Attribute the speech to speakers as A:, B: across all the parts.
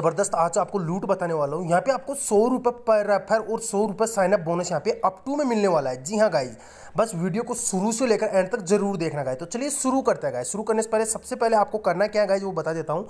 A: जबरदस्त आज आपको लूट बताने वाला हूँ यहाँ पे आपको सौ रुपये पर रेफर और सौ रुपये अप बोनस यहाँ पे अप टू में मिलने वाला है जी हाँ गाइज बस वीडियो को शुरू से लेकर एंड तक जरूर देखना गाइज तो चलिए शुरू करते हैं गाइज शुरू करने से पहले सबसे पहले आपको करना क्या है गाइज वो बता देता हूँ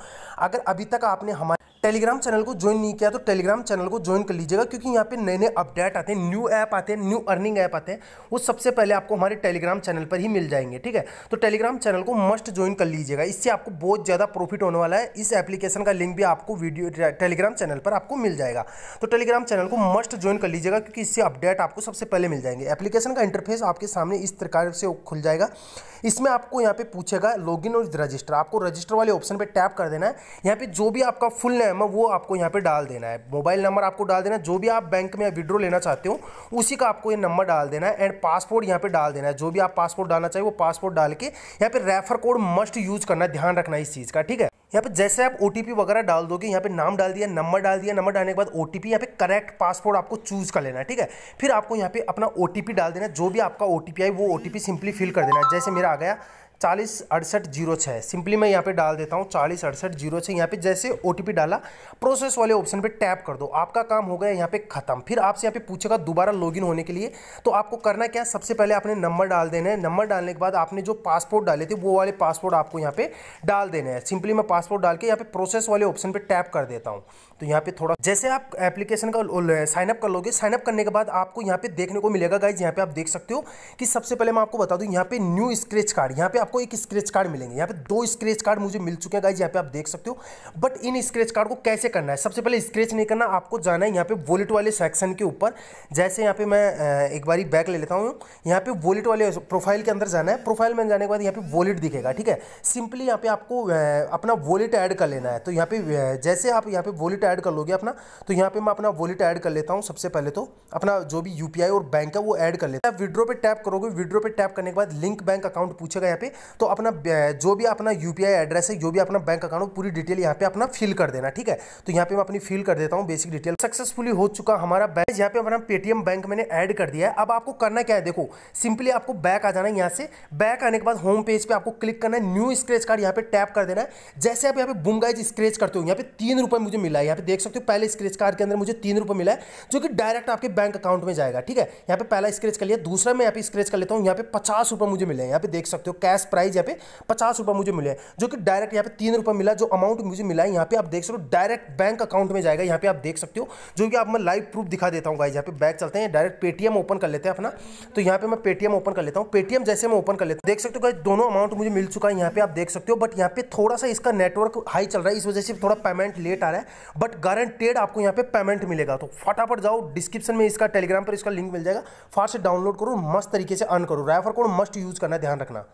A: अगर अभी तक आपने हमारे टेलीग्राम चैनल को ज्वाइन नहीं किया तो टेलीग्राम चैनल को ज्वाइन कर लीजिएगा क्योंकि यहाँ पे नए नए अपडेट आते हैं न्यू ऐप आते हैं न्यू अर्निंग ऐप आते हैं वो सबसे पहले आपको हमारे टेलीग्राम चैनल पर ही मिल जाएंगे ठीक है तो टेलीग्राम चैनल को मस्ट ज्वाइन कर लीजिएगा इससे आपको बहुत ज़्यादा प्रॉफिट होने वाला है इस एप्लीकेशन का लिंक भी आपको वीडियो टेलीग्राम चैनल पर आपको मिल जाएगा तो टेलीग्राम चैनल को मस्ट ज्वाइन कर लीजिएगा क्योंकि इससे अपडेट आपको सबसे पहले मिल जाएंगे एप्लीकेशन का इंटरफेस आपके सामने इस प्रकार से खुल जाएगा इसमें आपको यहाँ पे पूछेगा इन और रजिस्टर आपको रजिस्टर वाले ऑप्शन पर टैप कर देना है यहाँ पर जो भी आपका फुल है मैं वो आपको यहाँ पे डाल देना है मोबाइल नंबर आपको डाल देना है जो भी आप बैंक में विड्रो लेना चाहते हो उसी का आपको ये नंबर डाल देना है एंड पासपोर्ट यहाँ पे डाल देना है जो भी आप पासपोर्ट डालना चाहिए वो पासपोर्ट डाल के यहाँ पे रेफर कोड मस्ट यूज करना ध्यान रखना इस चीज़ का ठीक है यहाँ पे जैसे आप ओ वगैरह डाल दोगे यहाँ पे नाम डाल दिया नंबर डाल दिया नंबर डालने के बाद ओ टी यहाँ पे करेक्ट पासपोर्ट आपको चूज कर लेना है ठीक है फिर आपको यहाँ पे अपना ओ डाल देना जो भी आपका ओ आई वो ओ सिंपली फिल कर देना है जैसे मेरा आ गया चालीस अड़सठ जीरो छः सिंपली मैं यहाँ पे डाल देता हूँ चालीस अड़सठ जीरो छः यहाँ पे जैसे ओ डाला प्रोसेस वाले ऑप्शन पे टैप कर दो आपका काम हो गया यहाँ पे खत्म फिर आपसे यहाँ पे पूछेगा दोबारा लॉगिन होने के लिए तो आपको करना क्या सबसे पहले आपने नंबर डाल देना है नंबर डालने के बाद आपने जो पासपोर्ट डाले थे वो वाले पासपोर्ट आपको यहाँ पे डाल देने हैं सिंपली मैं पासपोर्ट डाल के यहाँ पे प्रोसेस वाले ऑप्शन पर टैप कर देता हूँ तो यहाँ पे थोड़ा जैसे आप एप्लीकेशन का साइनअप कर लोगे साइनअप करने के बाद आपको यहाँ पे देखने को मिलेगा गाइज यहाँ पे आप देख सकते हो कि सबसे पहले मैं आपको बता दूँ यहाँ पे न्यू स्क्रेच कार्ड यहाँ पे आपको एक स्क्रेच कार्ड मिलेंगे यहाँ पे दो स्क्रेच कार्ड मुझे मिल चुके हैं गाइज यहाँ पे आप देख सकते हो बट इन स्क्रेच कार्ड को कैसे करना है सबसे पहले स्क्रेच नहीं करना आपको जाना है यहाँ पे वॉलेट वाले सेक्शन के ऊपर जैसे यहाँ पे मैं एक बार बैक ले लेता हूँ यहाँ पे वॉलेट वाले प्रोफाइल के अंदर जाना है प्रोफाइल में जाने के बाद यहाँ पे वॉलेट दिखेगा ठीक है सिंपली यहाँ पे आपको अपना वॉलेट ऐड कर लेना है तो यहाँ पे जैसे आप यहाँ पे वॉलेट ऐड कर लोगे अपना तो यहाँ पे मैं अपना वॉलेट ऐड कर लेता हूँ सबसे पहले तो अपना जो भी यूपीआई और बैंक है वो ऐड कर लेता है विड्रो पे टैप करोगे विड्रो पे टैप करने के बाद लिंक बैंक अकाउंट पूछेगा यहाँ पे तो अपना जो भी अपना यू एड्रेस है जो भी अपना बैंक अकाउंट पूरी डिटेल यहाँ पे अपना फिल कर देना ठीक है तो यहाँ पे मैं अपनी फिल कर देता हूँ बेसिक डिटेल सक्सेसफुली हो चुका हमारा बैंक यहाँ पे अपना पेटीएम बैंक मैंने ऐड कर दिया है अब आपको करना क्या है देखो सिंपली आपको बैक आ जाना है यहाँ से बैक आने के बाद होम पेज पर आपको क्लिक करना है न्यू स्क्रेच कार्ड यहाँ पे टैप कर देना है जैसे आप यहाँ पे बुमगाइज स्क्रेच करते हो यहाँ पे तीन रुपये मुझे मिला है यहाँ पे देख सकते हो पहले स्क्रेच कार्ड के अंदर मुझे तीन रुपये मिला है जो कि डायरेक्ट आपके बैंक अकाउंट में जाएगा ठीक है यहाँ पे पहला स्क्रेच कर लिया दूसरा मैं यहाँ पे स्क्रेच कर लेता हूँ यहाँ पे पचास रुपये मुझे मिले हैं यहाँ पे देख सकते हो कैश कैश प्राइज यहाँ पे पचास रुपये मुझे मिले जो कि डायरेक्ट यहाँ पे तीन रुपये मिला जो अमाउंट मुझे मिला है यहाँ पे आप देख सकते हो डायरेक्ट बैंक अकाउंट में जाएगा यहाँ पे आप देख सकते हो जो कि आप मैं लाइव प्रूफ दिखा देता हूँ गाइज यहाँ पे बैक चलते हैं डायरेक्ट पेटीएम ओपन कर लेते हैं अपना तो यहाँ पे मैं पेटीएम ओपन कर लेता हूँ पेटीएम जैसे मैं ओपन कर लेता हूँ देख सकते हो गाइज दोनों अमाउंट मुझे मिल चुका है यहाँ पे आप देख सकते हो बट यहाँ पे थोड़ा सा इसका नेटवर्क हाई चल रहा है इस वजह से थोड़ा पेमेंट लेट आ रहा है बट गारंटेड आपको यहाँ पे पेमेंट मिलेगा तो फटाफट जाओ डिस्क्रिप्शन में इसका टेलीग्राम पर इसका लिंक मिल जाएगा फास्ट से डाउनलोड करो मस्त तरीके से अन करो रेफर कोड मस्ट यूज करना ध्यान रखना